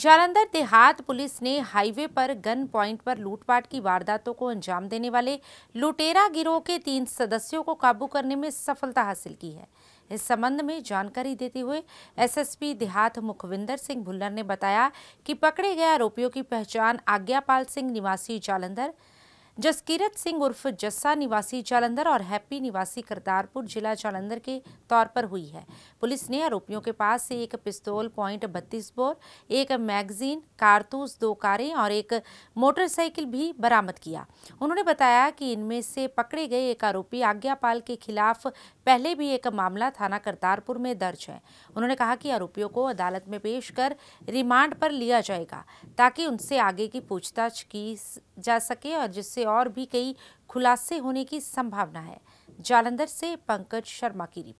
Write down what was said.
जालंधर देहात पुलिस ने हाईवे पर गन पॉइंट पर लूटपाट की वारदातों को अंजाम देने वाले लुटेरा गिरोह के तीन सदस्यों को काबू करने में सफलता हासिल की है इस संबंध में जानकारी देते हुए एसएसपी देहात मुखविंदर सिंह भुल्लर ने बताया कि पकड़े गए आरोपियों की पहचान आज्ञापाल सिंह निवासी जालंधर जसकीरत सिंह उर्फ जस्सा निवासी जालंधर और हैप्पी निवासी करतारपुर जिला जालंधर के तौर पर हुई है पुलिस ने आरोपियों के पास से एक पिस्तौल पॉइंट बत्तीस बोर एक मैगजीन कारतूस दो कारें और एक मोटरसाइकिल भी बरामद किया उन्होंने बताया कि इनमें से पकड़े गए एक आरोपी आज्ञापाल के खिलाफ पहले भी एक मामला थाना करतारपुर में दर्ज है उन्होंने कहा कि आरोपियों को अदालत में पेश कर रिमांड पर लिया जाएगा ताकि उनसे आगे की पूछताछ की जा सके और जिससे और भी कई खुलासे होने की संभावना है जालंधर से पंकज शर्मा की रिपोर्ट